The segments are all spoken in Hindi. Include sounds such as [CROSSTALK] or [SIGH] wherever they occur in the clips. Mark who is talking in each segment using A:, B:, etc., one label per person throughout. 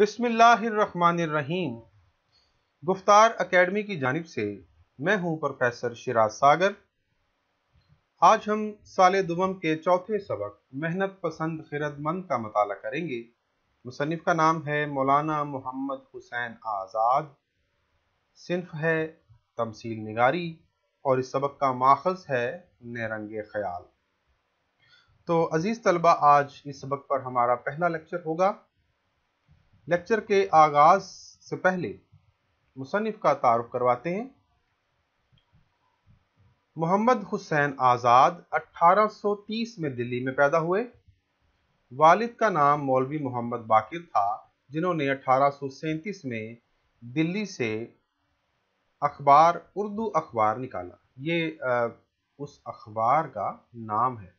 A: बिस्मिल्लाहिर्रहमानिर्रहीम गुफ्तार अकेडमी की जानब से मैं हूं प्रोफेसर शिराज सागर आज हम साल दुबम के चौथे सबक मेहनत पसंद खिरदमंद का मताल करेंगे मुसनफ़ का नाम है मौलाना मोहम्मद हुसैन आज़ाद सिंफ है तमसील निगारी और इस सबक का माखज है नरंग ख्याल तो अज़ीज़ तलबा आज इस सबक पर हमारा पहला लेक्चर होगा लेक्चर के आगाज से पहले मुसनफ़ का तारफ़ करवाते हैं मोहम्मद हुसैन आज़ाद 1830 में दिल्ली में पैदा हुए वालिद का नाम मौलवी मोहम्मद बाकिर था जिन्होंने 1837 में दिल्ली से अखबार उर्दू अखबार निकाला ये आ, उस अखबार का नाम है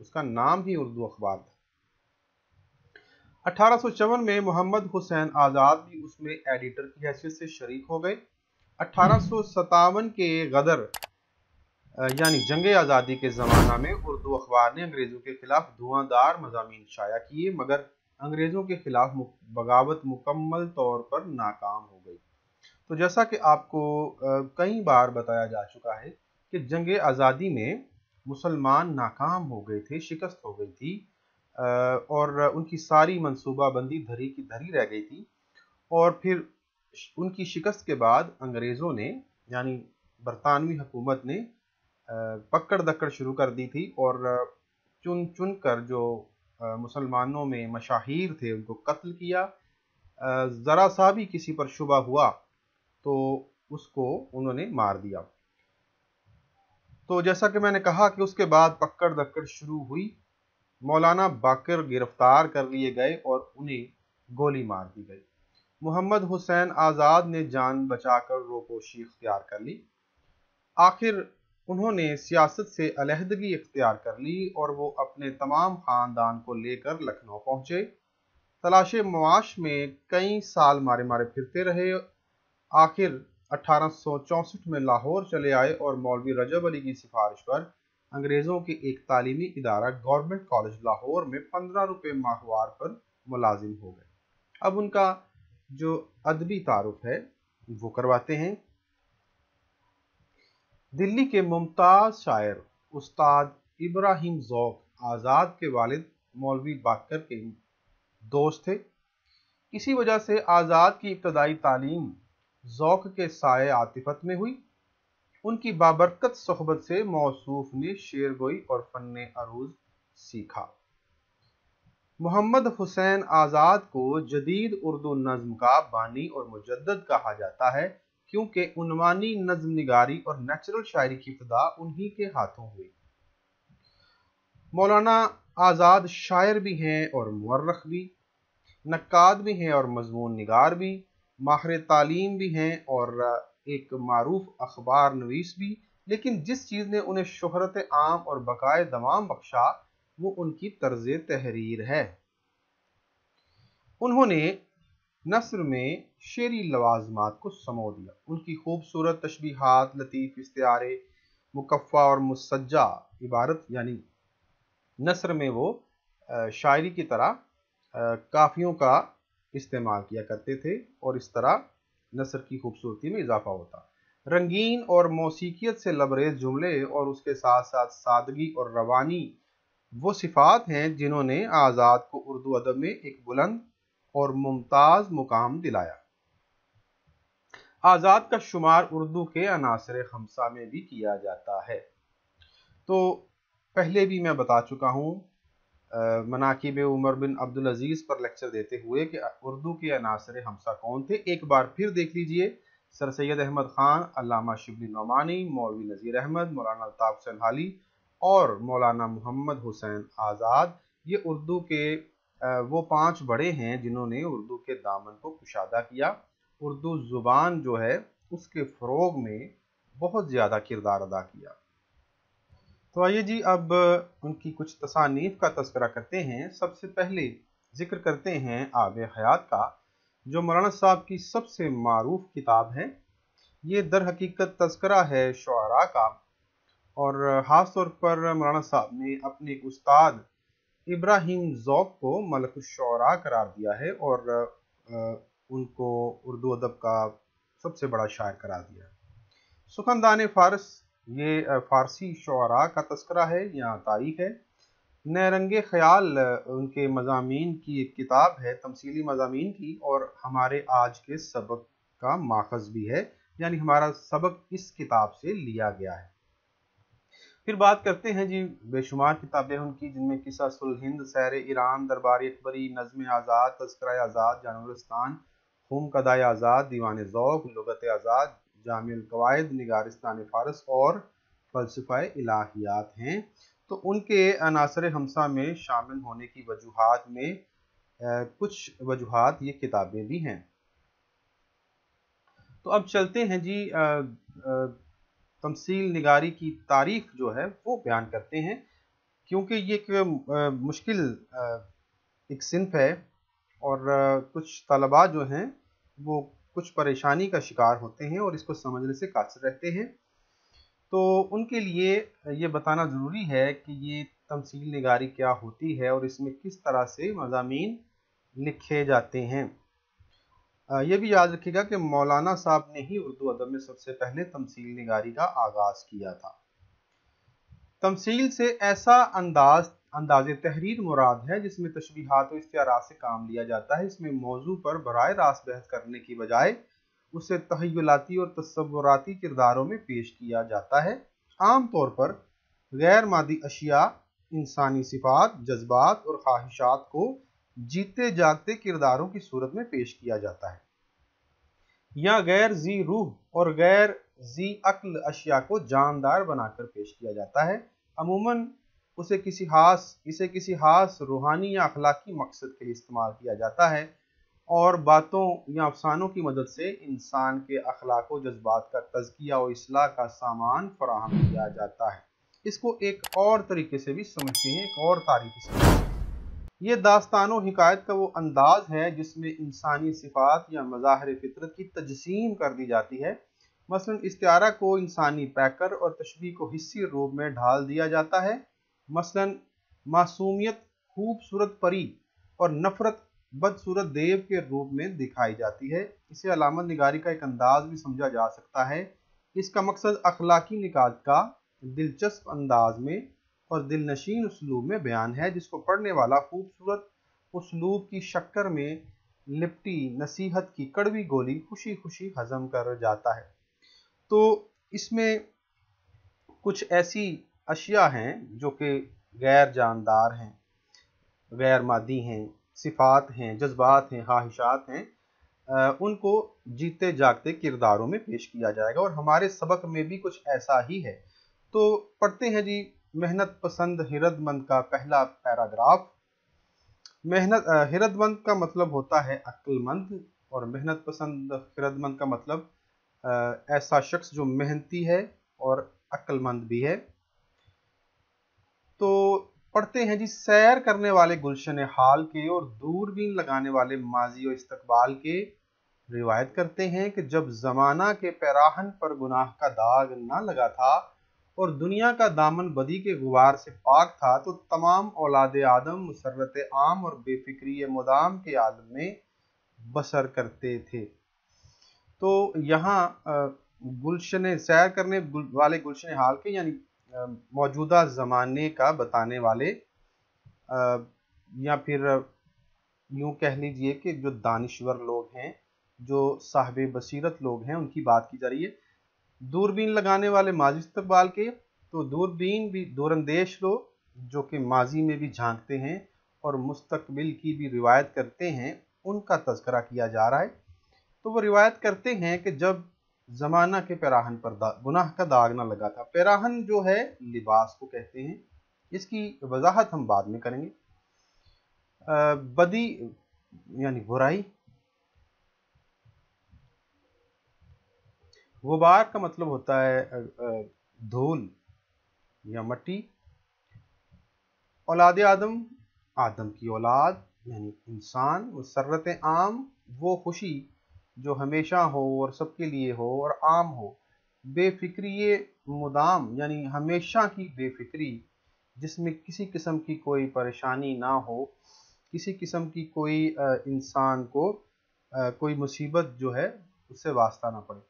A: उसका नाम ही उर्दू अखबार था अठारह में मोहम्मद हुसैन आज़ाद भी उसमें एडिटर की हैसियत से शरीक हो गए अठारह के गदर यानी जंग आज़ादी के ज़माना में उर्दू अखबार ने अंग्रेज़ों के खिलाफ धुआंधार मजामी शाया किए मगर अंग्रेज़ों के खिलाफ बगावत मुकम्मल तौर पर नाकाम हो गई तो जैसा कि आपको कई बार बताया जा चुका है कि जंग आज़ादी में मुसलमान नाकाम हो गए थे शिकस्त हो गई थी और उनकी सारी मनसूबा बंदी धरी की धरी रह गई थी और फिर उनकी शिकस्त के बाद अंग्रेज़ों ने यानी बरतानवी हुकूमत ने पकड़ दक्कड़ शुरू कर दी थी और चुन चुन कर जो मुसलमानों में मशाहिर थे उनको कत्ल किया ज़रा सा भी किसी पर शुबा हुआ तो उसको उन्होंने मार दिया तो जैसा कि मैंने कहा कि उसके बाद पकड़ दक्कड़ शुरू हुई मौलाना बाकर गिरफ्तार कर लिए गए और उन्हें गोली मार दी गई मोहम्मद हुसैन आज़ाद ने जान बचाकर रोपोशी इख्तियार कर ली आखिर उन्होंने सियासत से अलहदगी इख्तियार कर ली और वो अपने तमाम ख़ानदान को लेकर लखनऊ पहुंचे तलाश मुआश में कई साल मारे मारे फिरते रहे आखिर अठारह में लाहौर चले आए और मौलवी रजब अली की सिफारिश पर अंग्रेज़ों के एक तालीमी इदारा गवर्नमेंट कॉलेज लाहौर में पंद्रह रुपये माहवार पर मुलाजिम हो गए अब उनका जो अदबी तारुफ है वो करवाते हैं दिल्ली के मुमताज़ शायर उस्ताद इब्राहिम जौक आज़ाद के वालिद मौलवी बाकर के दोस्त थे इसी वजह से आज़ाद की इब्तदाई तालीम जौक के साय आतिफत में हुई उनकी बाबरकत सहबत से मौसूफ ने शेर गोई और फन अरूज सीखा मोहम्मद हुसैन आज़ाद को जदीद उर्दू नज़म का बानी और मुजद कहा जाता है क्योंकि उनवानी नज्म निगारी और नेचुरल शायरी की फदा उन्हीं के हाथों हुई मौलाना आज़ाद शायर भी हैं और मर्रख भी नक्काद भी हैं और मजमून निगार भी माहिर तालीम भी हैं और एक मरूफ अखबार नवीस भी लेकिन जिस चीज़ ने उन्हें शहरत आम और बकाए दमाम बख्शा वो उनकी तर्ज तहरीर है उन्होंने नसर में शेरी लवाजमात को समो दिया उनकी खूबसूरत तशबीहात लतीफ़ इस्तारे मुकफ़ा और मुसज्जा इबारत यानी नसर में वो शायरी की तरह काफ़ियों का इस्तेमाल किया करते थे और इस तरह नसर की खूबसूरती में इजाफा होता रंगीन और मौसीकियत से लबरेज जुमले और उसके साथ साथ सादगी और रवानी वो सिफात हैं जिन्होंने आज़ाद को उर्दू अदब में एक बुलंद और मुमताज़ मुकाम दिलाया आज़ाद का शुमार उर्दू के अनासर खमसा में भी किया जाता है तो पहले भी मैं बता चुका हूँ मनाकिब उमर बिन अब्दुल अजीज़ पर लेक्चर देते हुए कि उर्दू के अनासर हमसा कौन थे एक बार फिर देख लीजिए सर सैद अहमद ख़ान अलामा शिबली नौमानी मौलवी नज़ीर अहमद मौलाना अलताफ़ सन्हाली हाली और मौलाना मोहम्मद हुसैन आज़ाद ये उर्दू के वो पांच बड़े हैं जिन्होंने उर्दू के दामन को कुशादा किया उर्दू ज़ुबान जो है उसके फ़रोग में बहुत ज़्यादा किरदार अदा किया तो आइए जी अब उनकी कुछ तसानीफ का तस्करा करते हैं सबसे पहले जिक्र करते हैं आब हयात का जो मौलाना साहब की सबसे मरूफ किताब है ये दर हकीकत तस्करा है शुरा का और ख़ास तौर पर मौलाना साहब ने अपने उस्ताद इब्राहिम जौक को मलक शुरा करार दिया है और उनको उर्दू अदब का सबसे बड़ा शायर करार दिया सुखनदान फारस ये फ़ारसी शुरा का तस्करा है यहाँ तारीख है नरंग ख्याल उनके मजामी की एक किताब है तमसीली मजामी की और हमारे आज के सबक का माखज भी है यानी हमारा सबक इस किताब से लिया गया है फिर बात करते हैं जी बेशुमार किताबें उनकी जिनमें सुल सुलहिंद सैर ईरान दरबार अकबरी नज़म आज़ाद तस्करा आज़ाद जानवरस्तान खूम कदाय आज़ाद दीवान ओक लुगत आज़ाद जामिल कवायद निगारिस्तान फ़ारस और फ़लसफ़ा इलाहियात हैं तो उनके अनासर हमसा में शामिल होने की वजूहत में आ, कुछ वजूहत ये किताबें भी हैं तो अब चलते हैं जी आ, आ, तमसील निगारी की तारीख जो है वो बयान करते हैं क्योंकि ये एक मुश्किल एक सिंफ है और कुछ तलबा जो हैं वो कुछ परेशानी का शिकार होते हैं और इसको समझने से कासर रहते हैं तो उनके लिए ये बताना ज़रूरी है कि ये तमसील नगारी क्या होती है और इसमें किस तरह से मजामी लिखे जाते हैं यह भी याद रखिएगा कि मौलाना साहब ने ही उर्दू अदब में सबसे पहले तमसील नगारी का आगाज़ किया था तमसील से ऐसा अंदाज अंदाज तहरीर मुराद है जिसमें तशबीहात और इश्तारा से काम लिया जाता है इसमें मौजू पर बर रास्त बहस करने की बजाय उसे तहयलाती और तस्वुराती किरदारों में पेश किया जाता है आम तौर पर गैर मादी अशिया इंसानी सिफात जज्बात और ख्वाहिशात को जीते जागते किरदारों की सूरत में पेश किया जाता है या गैर जी रूह और गैर जी अक्ल अशिया को जानदार बनाकर पेश किया जाता है अमूमन उसे किसी खास इसे किसी खास रूहानी या अखलाकी मकसद के लिए इस्तेमाल किया जाता है और बातों या अफसानों की मदद से इंसान के अखलाक जज्बात का तजकिया और असलाह का सामान फराहम किया जाता है इसको एक और तरीके से भी समझते हैं एक और तारीख समझते हैं ये दास्तान व हकायत का वो अंदाज है जिसमें इंसानी सिफात या मज़ाहर फितरत की तजसीम कर दी जाती है मसलन इस्तारा को इंसानी पैकर और तशबी को हिस्सी रूप में ढाल दिया जाता है मसलन मासूमियत खूबसूरत परी और नफरत बदसूरत देव के रूप में दिखाई जाती है इसे अलामत निगारी का एक अंदाज भी समझा जा सकता है इसका मकसद अखलाकी निकात का दिलचस्प अंदाज में और दिलनशीन उसलूब में बयान है जिसको पढ़ने वाला खूबसूरत उसलूब की शक्कर में लिपटी नसीहत की कड़वी गोली खुशी खुशी हजम कर जाता है तो इसमें कुछ ऐसी अशिया हैं जो कि गैर जानदार हैं गैर मादी हैं सिफात हैं जज्बात हैं ख्वाहिशात हैं उनको जीते जागते किरदारों में पेश किया जाएगा और हमारे सबक में भी कुछ ऐसा ही है तो पढ़ते हैं जी मेहनत पसंद हिरदमंद का पहला पैराग्राफ मेहनत हिरदमंद का मतलब होता है अक्लमंद और मेहनत पसंद हिरदमंद का मतलब आ, ऐसा शख्स जो मेहनती है और अक्लमंद भी है तो पढ़ते हैं जी सैर करने वाले गुलशन हाल के और दूरबीन लगाने वाले माजी और इस्तकबाल के रिवायत करते हैं कि जब जमाना के पैराहन पर गुनाह का दाग ना लगा था और दुनिया का दामन बदी के गुबार से पाक था तो तमाम औलाद आदम मुसरत आम और बेफिक्री मुदाम के आलम में बसर करते थे तो यहाँ गुलशन सैर करने वाले गुलशन हाल के यानी मौजूदा ज़माने का बताने वाले या फिर यूँ कह लीजिए कि जो दानश्वर लोग हैं जो साहब बसीरत लोग हैं उनकी बात की जा रही है दूरबीन लगाने वाले माजी इस्तबाल के तो दूरबीन भी दूरंदेश लोग जो कि माजी में भी झांकते हैं और मुस्तकबिल की भी रिवायत करते हैं उनका तस्करा किया जा रहा है तो वो रिवायत करते हैं कि जब जमाना के पैराहन पर गुनाह का दाग ना लगा था पैराहन जो है लिबास को कहते हैं इसकी वजाहत हम बाद में करेंगे बदी यानी बुराई गुबार का मतलब होता है धूल या मट्टी औलाद आदम आदम की औलाद यानी इंसान मुसरत आम वो खुशी जो हमेशा हो और सबके लिए हो और आम हो बेफिक्री मुदाम यानी हमेशा की बेफिक्री जिसमें किसी किस्म की कोई परेशानी ना हो किसी किस्म की कोई इंसान को कोई मुसीबत जो है उससे वास्ता ना पड़े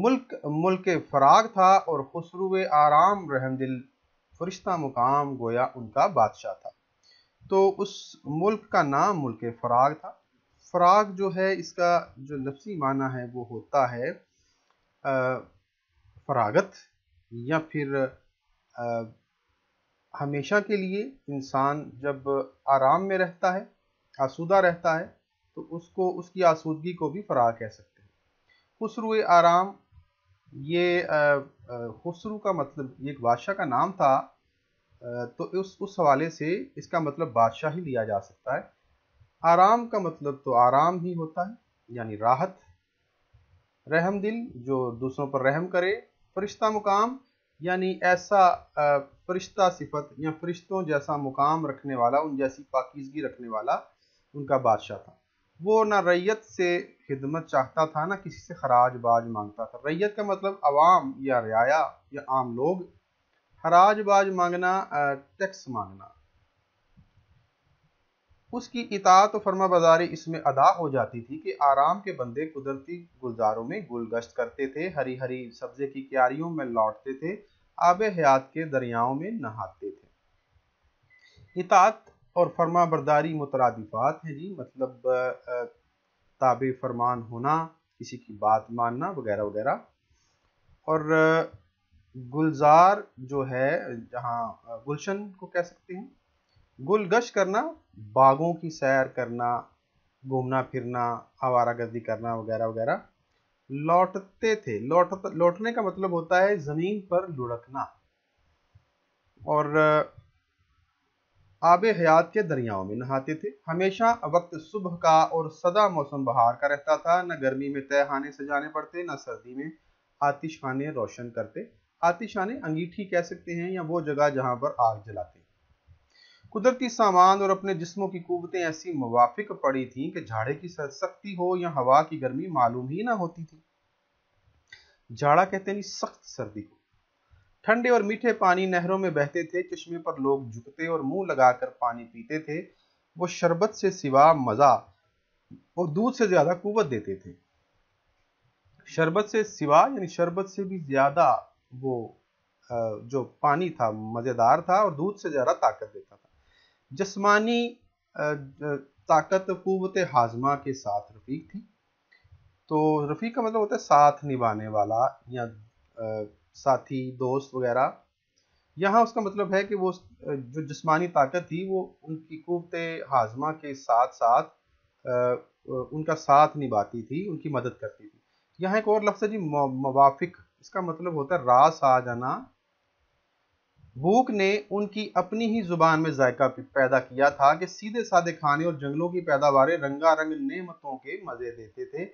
A: मुल्क मुल्क फराग था और खसरू आराम रहमदिल फरिश्ता मुकाम गोया उनका बादशाह था तो उस मुल्क का नाम मुल्क फराग था फ़राग जो है इसका जो लफ्सी माना है वो होता है फरागत या फिर आ, हमेशा के लिए इंसान जब आराम में रहता है आसूदा रहता है तो उसको उसकी आसूदगी को भी फराग कह सकते हैं हसरू आराम ये हसरू का मतलब ये एक बादशाह का नाम था तो उस उस हवाले से इसका मतलब बादशाह ही लिया जा सकता है आराम का मतलब तो आराम ही होता है यानी राहत रहम दिल जो दूसरों पर रहम करे फरिश्ता मुकाम यानी ऐसा फरिश्ता सिफत या फरिश्तों जैसा मुकाम रखने वाला उन जैसी पाकिजगी रखने वाला उनका बादशाह था वो ना रैयत से खिदमत चाहता था ना किसी से खराज बाज मांगता था रैयत का मतलब अवाम या रियाया या आम लोग खराज बाज मांगना टैक्स मांगना उसकी इतात फर्मा बजारी इसमें अदा हो जाती थी कि आराम के बंदे कुदरती गुलजारों में गुल गश्त करते थे हरी हरी सब्जे की क्यारियों में लौटते थे आब हयात के दरियाओं में नहाते थे इतात और फर्मा बरदारी मुतरदिफात हैं जी मतलब ताब फरमान होना किसी की बात मानना वगैरह वगैरह और गुलजार जो है जहाँ गुलशन को कह सकते हैं गुलगश करना बागों की सैर करना घूमना फिरना आवारा गर्दी करना वगैरह वगैरह लौटते थे लौट लौटने का मतलब होता है ज़मीन पर लुढ़कना और आब हयात के दरियाओं में नहाते थे हमेशा वक्त सुबह का और सदा मौसम बहार का रहता था न गर्मी में तय से सजाने पड़ते न सर्दी में आतिशाने रोशन करते आतिशाने अंगीठी कह सकते हैं या वो जगह जहाँ पर आग जलाते कुदरती सामान और अपने जिस्मों की कुवतें ऐसी मुवाफिक पड़ी थीं कि झाड़े की सख्ती हो या हवा की गर्मी मालूम ही ना होती थी झाड़ा कहते नहीं सख्त सर्दी को ठंडे और मीठे पानी नहरों में बहते थे चश्मे पर लोग झुकते और मुंह लगाकर पानी पीते थे वो शरबत से सिवा मजा और दूध से ज्यादा कुवत देते थे शरबत से सिवा यानी शरबत से भी ज्यादा वो जो पानी था मजेदार था और दूध से ज्यादा ताकत देते जस्मानी ताकत कुत हाजमा के साथ रफ़ीक थी तो रफ़ीक का मतलब होता है साथ निभाने वाला या साथी दोस्त वगैरह यहाँ उसका मतलब है कि वो जो जिसमानी ताकत थी वो उनकी कुत हाजमा के साथ साथ उनका साथ निभाती थी उनकी मदद करती थी यहाँ एक और लफ्ज़ है जी मवाफिक इसका मतलब होता है रास आ जाना भूख ने उनकी अपनी ही जुबान में जायका पैदा किया था कि सीधे साधे खाने और जंगलों की पैदावारें रंगारंग नेमतों के मज़े देते थे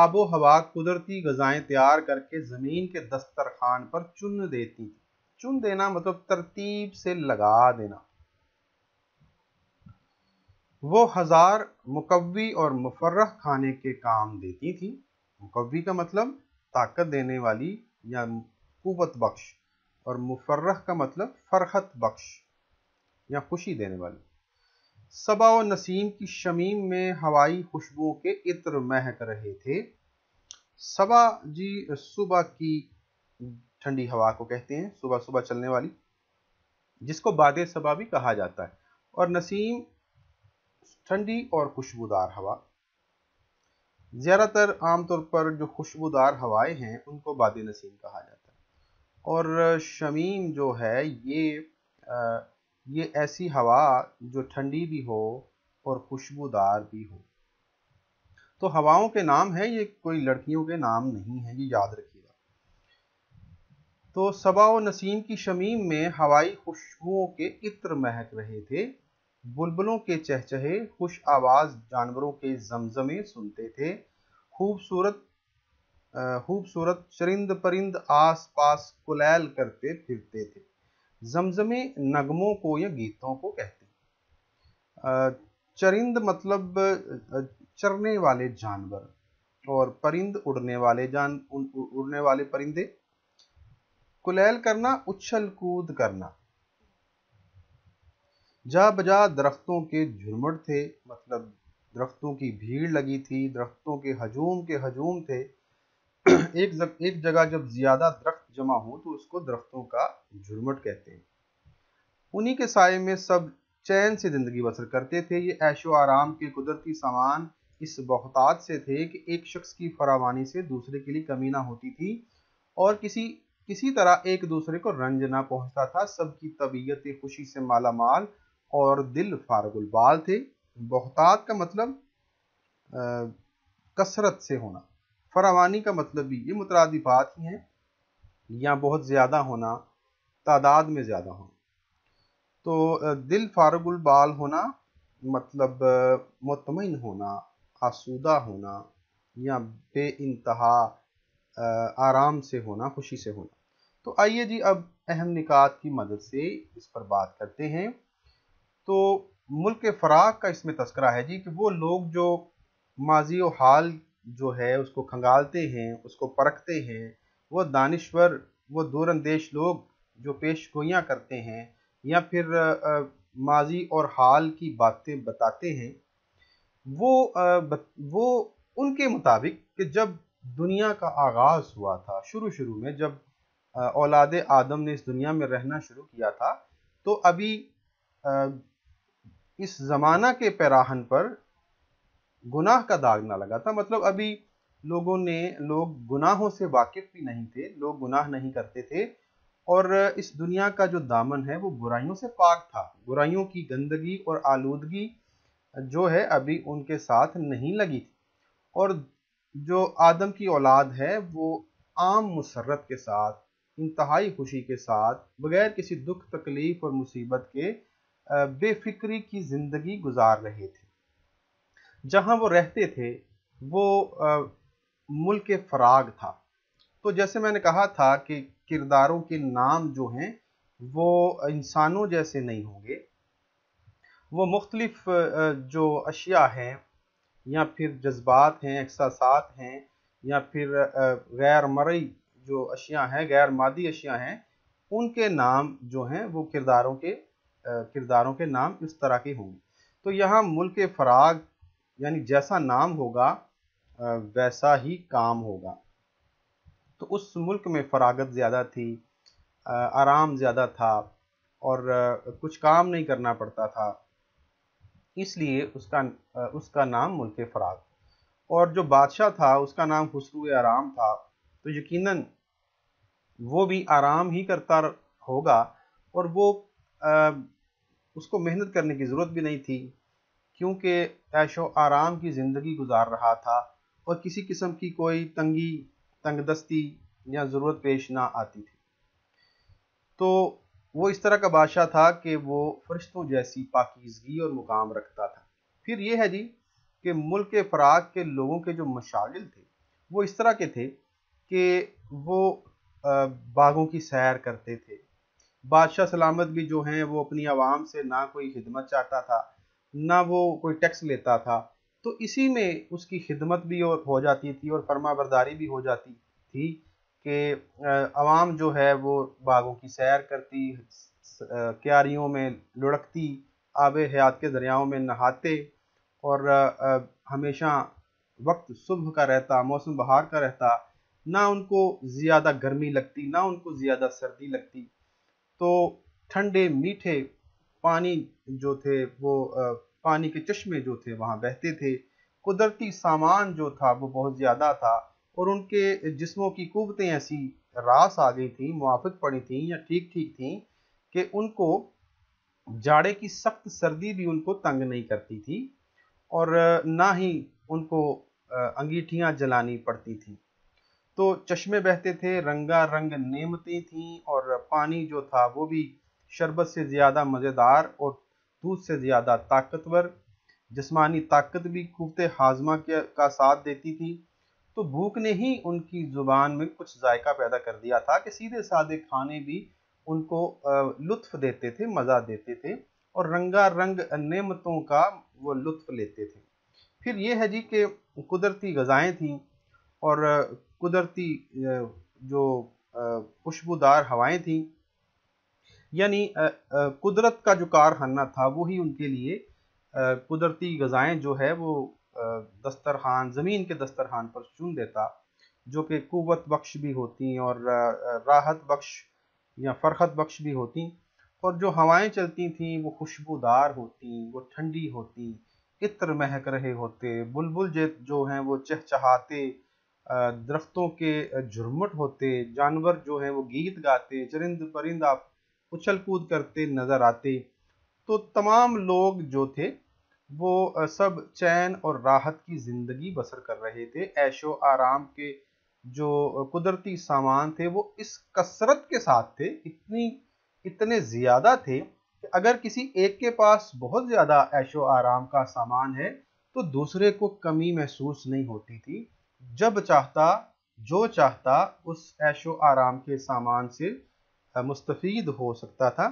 A: आबो हवा कुदरती गजाएं तैयार करके ज़मीन के दस्तरखान पर चुन देती थी चुन देना मतलब तरतीब से लगा देना वो हज़ार मुकवी और मुफर्रह खाने के काम देती थी मुकवी का मतलब ताकत देने वाली या कुत बख्श और मुफर्रह का मतलब फरहत बख्श या खुशी देने वाली सबा और नसीम की शमीम में हवाई खुशबुओं के इत्र महक रहे थे सबा जी सुबह की ठंडी हवा को कहते हैं सुबह सुबह चलने वाली जिसको बाद सबा भी कहा जाता है और नसीम ठंडी और खुशबूदार हवा ज़्यादातर आमतौर पर जो खुशबूदार हवाएं हैं उनको बाद नसीम कहा जाता है और शमीम जो है ये आ, ये ऐसी हवा जो ठंडी भी हो और खुशबूदार भी हो तो हवाओं के नाम है ये कोई लड़कियों के नाम नहीं है ये याद रखिएगा तो सबा और नसीम की शमीम में हवाई खुशबुओं के इत्र महक रहे थे बुलबुलों के चहचहे खुश आवाज जानवरों के जमजमे सुनते थे खूबसूरत खूबसूरत चरिंद परिंद आस पास कुलैल करते फिरते थे जमजमे नगमों को या गीतों को कहते चरिंद मतलब चरने वाले जानवर और परिंद उड़ने वाले जान उड़ने वाले परिंदे कुलैल करना उछल कूद करना जा बजा दरख्तों के झुरमुट थे मतलब दरख्तों की भीड़ लगी थी दरख्तों के हजूम के हजूम थे [CLEARS THROAT] एक जग, एक जगह जब ज्यादा दरख्त जमा हो तो उसको दरख्तों का झुरमट कहते हैं उन्हीं के साय में सब चैन से जिंदगी बसर करते थे ये ऐशो आराम के कुदरती सामान इस बहुतात से थे कि एक शख्स की फरावानी से दूसरे के लिए कमी ना होती थी और किसी किसी तरह एक दूसरे को रंज ना पहुंचता था सबकी तबीयत खुशी से माला माल और दिल फारगुलबाल थे बहुतात का मतलब आ, कसरत से होना फरावानी का मतलब भी ये मुतरदिफात ही हैं या बहुत ज़्यादा होना तादाद में ज़्यादा होना तो दिल फारगुलबाल होना मतलब मतमिन होना आसूदा होना या बे इंतहा आराम से होना खुशी से होना तो आइए जी अब अहम निकात की मदद से इस पर बात करते हैं तो मुल्क फराग का इसमें तस्करा है जी कि वो लोग जो माजी व हाल जो है उसको खंगालते हैं उसको परखते हैं वो दानिश्वर वो दूरंदेश लोग जो पेश गोइयाँ करते हैं या फिर माजी और हाल की बातें बताते हैं वो वो उनके मुताबिक कि जब दुनिया का आगाज़ हुआ था शुरू शुरू में जब औलाद आदम ने इस दुनिया में रहना शुरू किया था तो अभी इस ज़माना के पैराहन पर गुनाह का दाग ना लगा था मतलब अभी लोगों ने लोग गुनाहों से वाकिफ भी नहीं थे लोग गुनाह नहीं करते थे और इस दुनिया का जो दामन है वो बुराइयों से पाक था बुराइयों की गंदगी और आलूदगी जो है अभी उनके साथ नहीं लगी थी और जो आदम की औलाद है वो आम मुसरत के साथ इंतहाई खुशी के साथ बगैर किसी दुख तकलीफ़ और मुसीबत के बेफिक्री की ज़िंदगी गुजार रहे थे जहाँ वो रहते थे वो आ, मुल्क फराग था तो जैसे मैंने कहा था कि किरदारों के नाम जो हैं वो इंसानों जैसे नहीं होंगे वो मुख्तलिफ जो अशिया हैं या फिर जज्बात हैं एहसास हैं या फिर गैर मरई जो अशिया हैं गैर मादी अशिया हैं उनके नाम जो हैं वो किरदारों के किरदारों के नाम इस तरह के होंगे तो यहाँ मुल्क फराग यानी जैसा नाम होगा वैसा ही काम होगा तो उस मुल्क में फरागत ज़्यादा थी आराम ज़्यादा था और कुछ काम नहीं करना पड़ता था इसलिए उसका उसका नाम मुल्क फराग और जो बादशाह था उसका नाम हसरू आराम था तो यकीनन वो भी आराम ही करता होगा और वो आ, उसको मेहनत करने की ज़रूरत भी नहीं थी क्योंकि ऐशो आराम की ज़िंदगी गुजार रहा था और किसी किस्म की कोई तंगी तंगदस्ती या ज़रूरत पेश ना आती थी तो वो इस तरह का बादशाह था कि वो फरिश्तों जैसी पाकिजगी और मुकाम रखता था फिर ये है जी कि मुल्क के फराग के लोगों के जो मशागिल थे वो इस तरह के थे कि वो बागों की सैर करते थे बादशाह सलामत भी जो हैं वो अपनी आवाम से ना कोई खिदमत चाहता था ना वो कोई टैक्स लेता था तो इसी में उसकी खिदमत भी और हो जाती थी और फर्मा बरदारी भी हो जाती थी कि आवाम जो है वो बागों की सैर करती क्यारियों में लुढ़कती आब हयात के दरियाओं में नहाते और हमेशा वक्त सुबह का रहता मौसम बहार का रहता ना उनको ज़्यादा गर्मी लगती ना उनको ज़्यादा सर्दी लगती तो ठंडे मीठे पानी जो थे वो पानी के चश्मे जो थे वहाँ बहते थे कुदरती सामान जो था वो बहुत ज़्यादा था और उनके जिस्मों की कुवतें ऐसी रास आ गई थी मुआफ़ पड़ी थी या ठीक ठीक थी कि उनको जाड़े की सख्त सर्दी भी उनको तंग नहीं करती थी और ना ही उनको अंगीठियाँ जलानी पड़ती थी तो चश्मे बहते थे रंगा रंग नेमती थी और पानी जो था वो भी शरबत से ज़्यादा मज़ेदार और दूध से ज़्यादा ताकतवर जिसमानी ताकत भी कुत हाजमा के का साथ देती थी तो भूख ने ही उनकी ज़ुबान में कुछ जायका पैदा कर दिया था कि सीधे साधे खाने भी उनको लुत्फ़ देते थे मज़ा देते थे और रंगा रंग नेमतों का वो लुत्फ़ लेते थे फिर ये है जी कि कुदरती गज़ाएँ थी और कुदरती जो खुशबूदार हवाएं थीं यानी कुदरत का जो कारखाना था वो ही उनके लिए कुदरती गज़ाएं जो है वो दस्तरखान ज़मीन के दस्तरखान पर चुन देता जो कि कुवत बख्श भी होती और राहत बख्श या फ़रहत बख्श भी होती और जो हवाएं चलती थीं वो खुशबूदार होती वो ठंडी होती इत्र महक रहे होते बुलबुल जो हैं वो चहचहाते दरख्तों के झुरमुट होते जानवर जो हैं वो गीत गाते चरिंद परिंद आप उछल कूद करते नज़र आते तो तमाम लोग जो थे वो सब चैन और राहत की ज़िंदगी बसर कर रहे थे ऐशो आराम के जो कुदरती सामान थे वो इस कसरत के साथ थे इतनी इतने ज़्यादा थे कि अगर किसी एक के पास बहुत ज़्यादा ऐशो आराम का सामान है तो दूसरे को कमी महसूस नहीं होती थी जब चाहता जो चाहता उस ऐशो आराम के सामान से मुस्तफ़ीद हो सकता था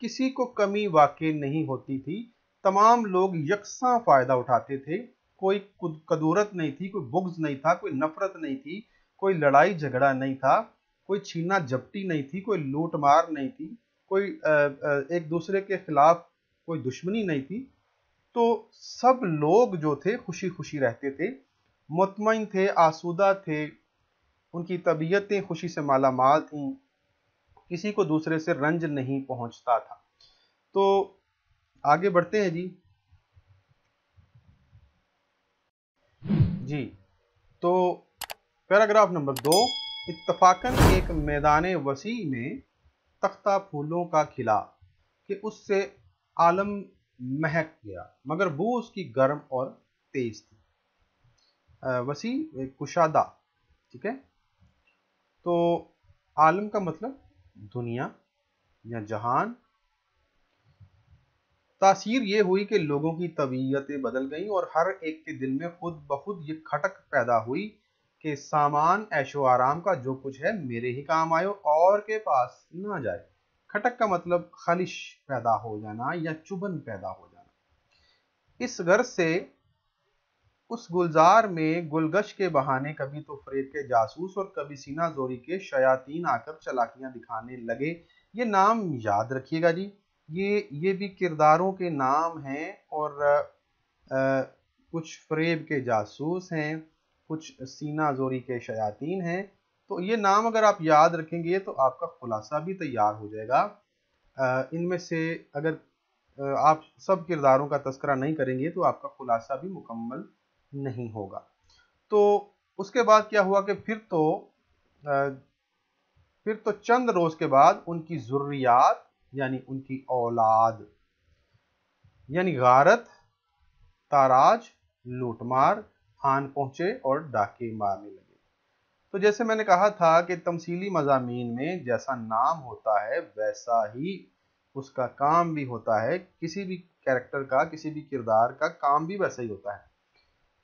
A: किसी को कमी वाक़ नहीं होती थी तमाम लोग यकसा फ़ायदा उठाते थे कोई कदूरत नहीं थी कोई बुग्ज नहीं था कोई नफ़रत नहीं थी कोई लड़ाई झगड़ा नहीं था कोई छीना झपटी नहीं थी कोई लूट मार नहीं थी कोई एक दूसरे के ख़िलाफ़ कोई दुश्मनी नहीं थी तो सब लोग जो थे खुशी खुशी रहते थे मुतमिन थे आसूदा थे उनकी तबीयतें खुशी से मालामाल थीं किसी को दूसरे से रंज नहीं पहुंचता था तो आगे बढ़ते हैं जी जी तो पैराग्राफ नंबर दो इतफाकन एक मैदान वसी में तख्ता फूलों का खिला कि उससे आलम महक गया मगर बू उसकी गर्म और तेज थी वसी कुशादा ठीक है तो आलम का मतलब दुनिया या जहान तासीर ये हुई कि लोगों की तबीयतें बदल गईं और हर एक के दिल में खुद ब खुद ये खटक पैदा हुई कि सामान ऐशो आराम का जो कुछ है मेरे ही काम आयो और के पास ना जाए खटक का मतलब खलिश पैदा हो जाना या चुभन पैदा हो जाना इस गर्ज से उस गुलजार में गुलगश के बहाने कभी तो फरेब के जासूस और कभी सीना जोरी के शयातीन आकर चलाकियां दिखाने लगे ये नाम याद रखिएगा जी ये ये भी किरदारों के नाम हैं और आ, आ, कुछ फ्रेब के जासूस हैं कुछ सीना जोरी के शयातीन हैं तो ये नाम अगर आप याद रखेंगे तो आपका खुलासा भी तैयार हो जाएगा इनमें से अगर आप सब किरदारों का तस्करा नहीं करेंगे तो आपका खुलासा भी मुकम्मल नहीं होगा तो उसके बाद क्या हुआ कि फिर तो फिर तो चंद रोज के बाद उनकी जरूरियात यानी उनकी औलाद यानी गारत ताराज लूटमार आन पहुंचे और डाके मारने लगे तो जैसे मैंने कहा था कि तमसीली मजामी में जैसा नाम होता है वैसा ही उसका काम भी होता है किसी भी कैरेक्टर का किसी भी किरदार का काम भी वैसा ही होता है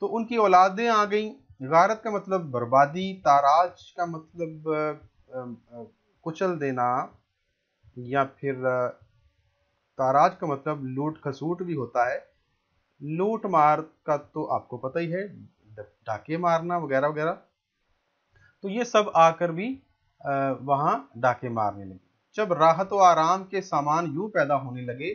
A: तो उनकी औलादें आ गई गारत का मतलब बर्बादी ताराज का मतलब आ, आ, कुचल देना या फिर ताराज का मतलब लूट खसूट भी होता है लूट मार का तो आपको पता ही है डाके मारना वगैरह वगैरह तो ये सब आकर भी वहाँ डाके मारने लगे जब राहत व आराम के सामान यूं पैदा होने लगे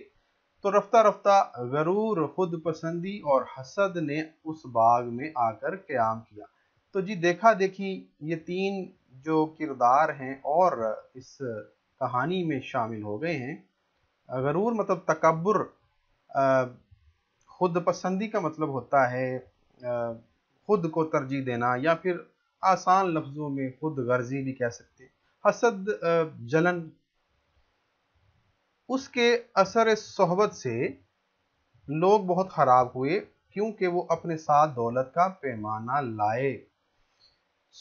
A: तो रफ्ता रफ्ता गरूर खुद पसंदी और हसद ने उस बाग में आकर क्याम किया तो जी देखा देखी ये तीन जो किरदार हैं और इस कहानी में शामिल हो गए हैं गरूर मतलब तकबर खुद पसंदी का मतलब होता है खुद को तरजीह देना या फिर आसान लफ्ज़ों में खुद गर्जी भी कह सकते हैं हसद जलन उसके असर सहबत से लोग बहुत ख़राब हुए क्योंकि वो अपने साथ दौलत का पैमाना लाए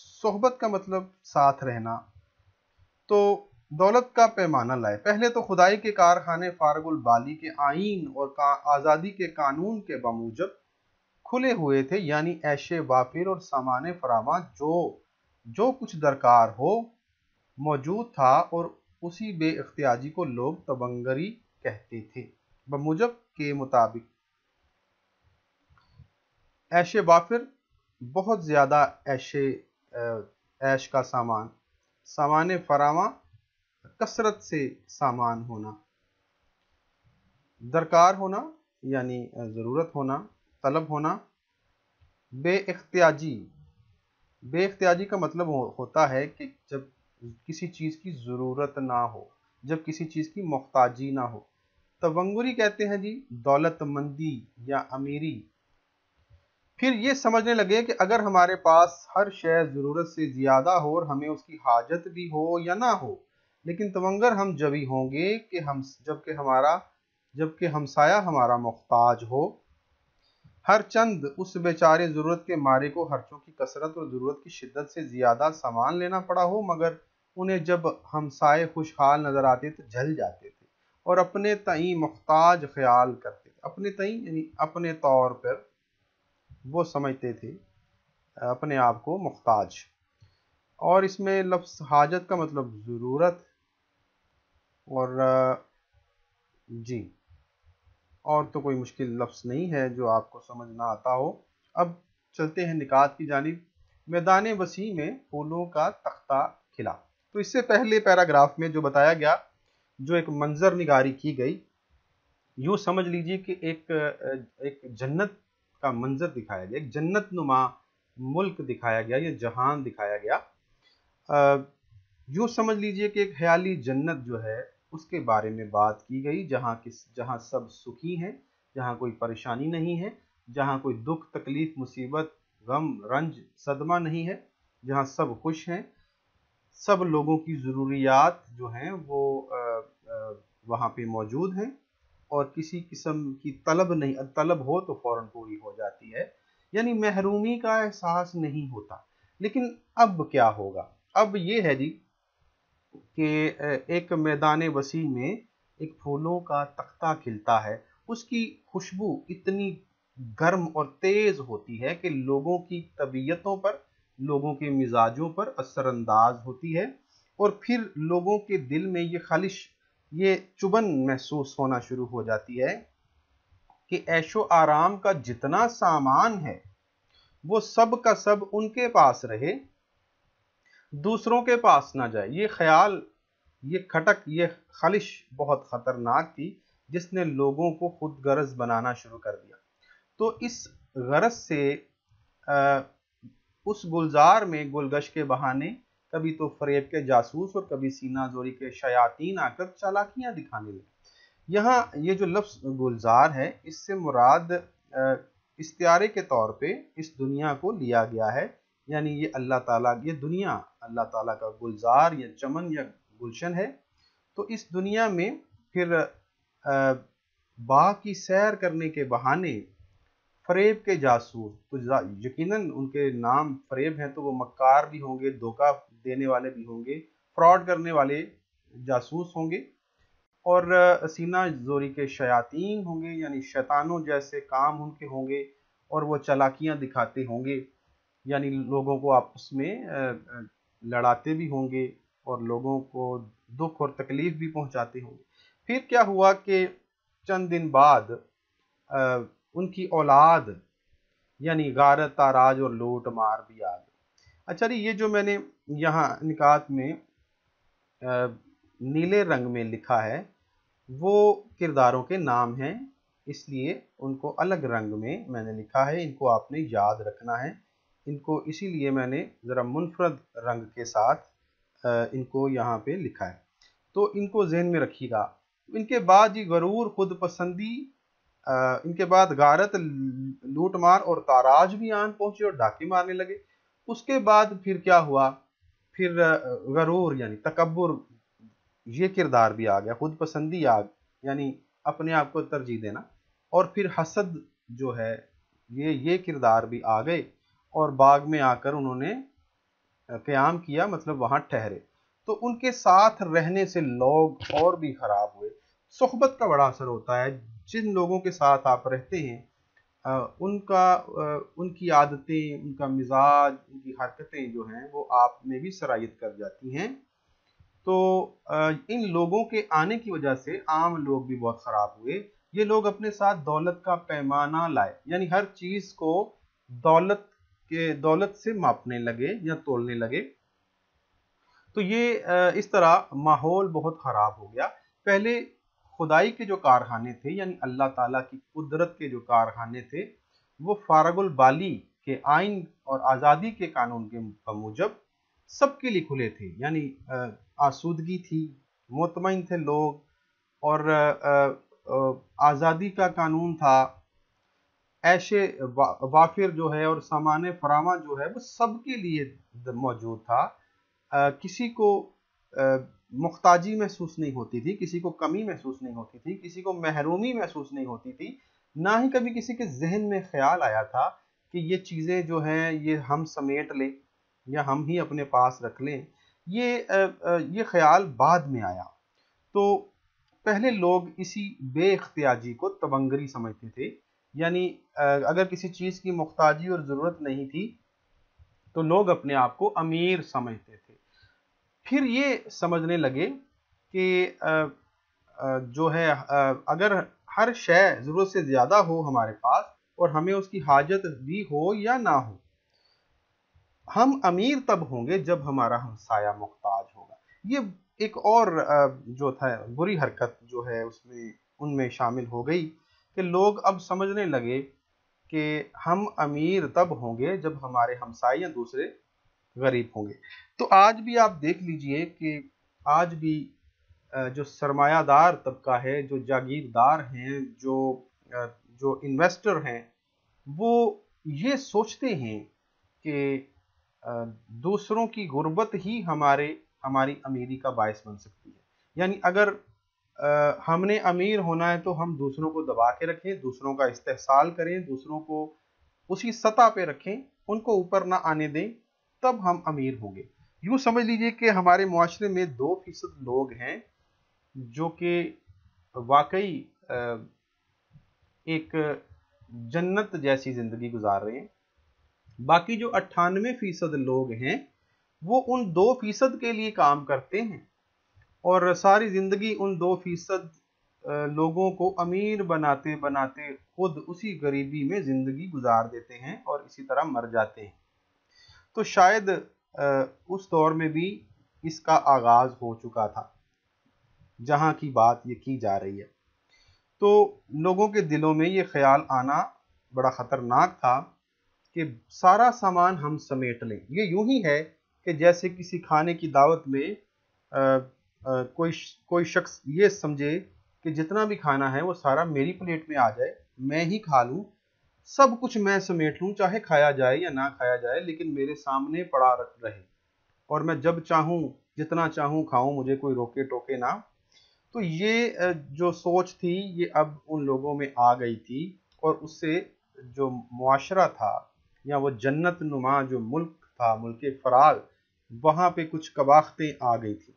A: सोहबत का मतलब साथ रहना तो दौलत का पैमाना लाए पहले तो खुदाई के कारखाने फारगुल बाली के आइन और का आज़ादी के कानून के बमूजब खुले हुए थे यानी ऐशे वाफिर और सामान फरामा जो जो कुछ दरकार हो मौजूद था और उसी बे अख्तियाजी को लोग तबंगरी कहते थे बमुजब के मुताबिक ऐश वाफिर बहुत ज़्यादा ऐश ऐश का सामान सामान फरामा कसरत से सामान होना दरकार होना यानी ज़रूरत होना तलब होना बे इख्तियाजी बे का मतलब हो, होता है कि जब किसी चीज़ की ज़रूरत ना हो जब किसी चीज़ की मोहताजी ना हो तवंगुरी कहते हैं जी दौलतमंदी या अमीरी फिर ये समझने लगे कि अगर हमारे पास हर शय ज़रूरत से ज़्यादा हो और हमें उसकी हाजत भी हो या ना हो लेकिन तवंगर हम जभी होंगे कि हम जबकि हमारा जबकि हमसाया हमारा मोहताज हो हर चंद उस बेचारे ज़रूरत के मारे को हर्चों की कसरत और ज़रूरत की शिद्दत से ज़्यादा सामान लेना पड़ा हो मगर उन्हें जब हमसाए खुशहाल नज़र आते तो झल जाते थे और अपने तई मुख्ताज ख्याल करते थे अपने तई यानी अपने तौर पर वो समझते थे अपने आप को मुख्ताज और इसमें लफ्स हाजत का मतलब ज़रूरत और जी और तो कोई मुश्किल लफ्स नहीं है जो आपको समझ ना आता हो अब चलते हैं निकात की जानब मैदान वसी में फूलों का तख्ता खिला तो इससे पहले पैराग्राफ में जो बताया गया जो एक मंजर निगारी की गई यूँ समझ लीजिए कि एक एक जन्नत का मंजर दिखाया गया एक जन्नत नुमा मुल्क दिखाया गया या जहान दिखाया गया यूँ समझ लीजिए कि एक ख्याली जन्नत जो है उसके बारे में बात की गई जहाँ किस जहाँ सब सुखी हैं जहाँ कोई परेशानी नहीं है जहाँ कोई दुख तकलीफ मुसीबत गम रंज सदमा नहीं है जहाँ सब खुश हैं सब लोगों की ज़रूरियात जो हैं वो वहाँ पे मौजूद हैं और किसी किस्म की तलब नहीं तलब हो तो फ़ौर पूरी हो जाती है यानी महरूमी का एहसास नहीं होता लेकिन अब क्या होगा अब ये है जी कि एक मैदान वसी में एक फूलों का तख्ता खिलता है उसकी खुशबू इतनी गर्म और तेज़ होती है कि लोगों की तबीयतों पर लोगों के मिजाजों पर असरअंदाज होती है और फिर लोगों के दिल में ये खलिश ये चुबन महसूस होना शुरू हो जाती है कि ऐशो आराम का जितना सामान है वो सब का सब उनके पास रहे दूसरों के पास ना जाए ये ख्याल ये खटक ये खलिश बहुत ख़तरनाक थी जिसने लोगों को खुद गरज बनाना शुरू कर दिया तो इस गरज से उस गुलजार में गुलगश के बहाने कभी तो फरेब के जासूस और कभी सीना जोरी के शयातीन आकर चालाकियां दिखाने लगे यहाँ ये जो लफ्स गुलजार है इससे मुराद इस्तारे के तौर पे इस दुनिया को लिया गया है यानी ये अल्लाह ताला ये दुनिया अल्लाह ताला का गुलजार या चमन या गुलशन है तो इस दुनिया में फिर बा की सैर करने के बहाने फरेब के जासूस तो यकीनन उनके नाम फरेब हैं तो वो मक्कार भी होंगे धोखा देने वाले भी होंगे फ्रॉड करने वाले जासूस होंगे और सीना जोरी के शयातीन होंगे यानी शैतानों जैसे काम उनके होंगे और वो चलाकियां दिखाते होंगे यानी लोगों को आपस में लड़ाते भी होंगे और लोगों को दुख और तकलीफ भी पहुंचाते होंगे फिर क्या हुआ कि चंद दिन बाद उनकी औलाद यानी गारत ताराज और लूट मार भी आग अच्छा जी ये जो मैंने यहाँ निकात में नीले रंग में लिखा है वो किरदारों के नाम हैं इसलिए उनको अलग रंग में मैंने लिखा है इनको आपने याद रखना है इनको इसीलिए मैंने ज़रा मुनफरद रंग के साथ इनको यहाँ पे लिखा है तो इनको जहन में रखिएगा इनके बाद ये गरूर खुद पसंदी इनके बाद गारत लूटमार और ताराज भी आन पहुंचे और डाकी मारने लगे उसके बाद फिर क्या हुआ फिर गरूर यानी तकबर ये किरदार भी आ गया खुद पसंदी आग यानी अपने आप को तरजीह देना और फिर हसद जो है ये ये किरदार भी आ गए और बाग में आकर उन्होंने क्याम किया मतलब वहाँ ठहरे तो उनके साथ रहने से लोग और भी ख़राब हुए सोहबत का बड़ा असर होता है जिन लोगों के साथ आप रहते हैं उनका उनकी आदतें उनका मिजाज उनकी हरकतें जो हैं वो आप में भी सराहित कर जाती हैं तो इन लोगों के आने की वजह से आम लोग भी बहुत ख़राब हुए ये लोग अपने साथ दौलत का पैमाना लाए यानी हर चीज़ को दौलत के दौलत से मापने लगे या तोड़ने लगे तो ये इस तरह माहौल बहुत ख़राब हो गया पहले खुदाई के जो कारखाने थे यानी अल्लाह ताला की कुदरत के जो कारखाने थे वो फारगुल बाली के आइन और आज़ादी के कानून के मूजब सबके लिए खुले थे यानी आसूदगी थी मतम थे लोग और आज़ादी का कानून था ऐशे वाफिर जो है और सामान फरामा जो है वो सबके लिए मौजूद था आ, किसी को आ, मुख्ताजी महसूस नहीं होती थी किसी को कमी महसूस नहीं होती थी किसी को महरूमी महसूस नहीं होती थी ना ही कभी किसी के जहन में ख्याल आया था कि ये चीज़ें जो हैं ये हम समेट लें या हम ही अपने पास रख लें ये ये ख्याल बाद में आया तो पहले लोग इसी बेख्तियाजी को तबंगरी समझते थे यानी अगर किसी चीज़ की मुख्ताजी और ज़रूरत नहीं थी तो लोग अपने आप को अमीर समझते थे फिर ये समझने लगे कि जो है अगर हर शय ज़रूरत से ज़्यादा हो हमारे पास और हमें उसकी हाजत भी हो या ना हो हम अमीर तब होंगे जब हमारा हमसाया मुख्ताज होगा ये एक और जो था बुरी हरकत जो है उसमें उनमें शामिल हो गई कि लोग अब समझने लगे कि हम अमीर तब होंगे जब हमारे हमसाए या दूसरे गरीब होंगे तो आज भी आप देख लीजिए कि आज भी जो सरमायादार तबका है जो जागीरदार हैं जो जो इन्वेस्टर हैं वो ये सोचते हैं कि दूसरों की गुर्बत ही हमारे हमारी अमीरी का बायस बन सकती है यानी अगर हमने अमीर होना है तो हम दूसरों को दबा के रखें दूसरों का इस्तेसाल करें दूसरों को उसी सतह पे रखें उनको ऊपर ना आने दें तब हम अमीर होंगे यूँ समझ लीजिए कि हमारे माशरे में दो फीसद लोग हैं जो कि वाकई एक जन्नत जैसी ज़िंदगी गुजार रहे हैं बाकी जो अट्ठानवे फ़ीसद लोग हैं वो उन दो फ़ीसद के लिए काम करते हैं और सारी ज़िंदगी उन दो फ़ीसद लोगों को अमीर बनाते बनाते खुद उसी गरीबी में ज़िंदगी गुजार देते हैं और इसी तरह मर जाते हैं तो शायद उस दौर में भी इसका आगाज़ हो चुका था जहाँ की बात ये की जा रही है तो लोगों के दिलों में ये ख्याल आना बड़ा ख़तरनाक था कि सारा सामान हम समेट लें ये यूं ही है कि जैसे किसी खाने की दावत में आ, आ, कोई कोई शख्स ये समझे कि जितना भी खाना है वो सारा मेरी प्लेट में आ जाए मैं ही खा लूँ सब कुछ मैं समेट लूँ चाहे खाया जाए या ना खाया जाए लेकिन मेरे सामने पड़ा रहे और मैं जब चाहूँ जितना चाहूँ खाऊँ मुझे कोई रोके टोके ना तो ये जो सोच थी ये अब उन लोगों में आ गई थी और उससे जो मुआशरा था या वो जन्नत नुमा जो मुल्क था मुल्क फराग वहाँ पे कुछ कबाखते आ गई थी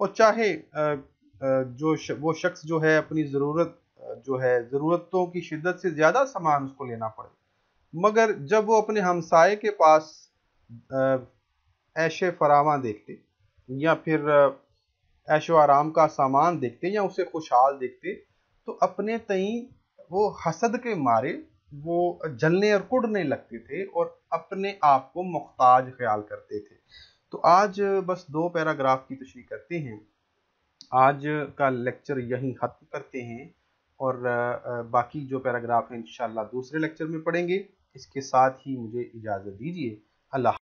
A: और चाहे जो वो शख्स जो है अपनी ज़रूरत जो है ज़रूरतों की शिद्दत से ज़्यादा सामान उसको लेना पड़े मगर जब वो अपने हमसाए के पास ऐश फरावा देखते या फिर ऐश आराम का सामान देखते या उसे खुशहाल देखते तो अपने तई वो हसद के मारे वो जलने और कुड़ने लगते थे और अपने आप को मुख्ताज ख्याल करते थे तो आज बस दो पैराग्राफ की तशरी करते हैं आज का लेक्चर यहीं ख़त्म करते हैं और बाकी जो पैराग्राफ हैं इन दूसरे लेक्चर में पढ़ेंगे इसके साथ ही मुझे इजाज़त दीजिए अल्लाह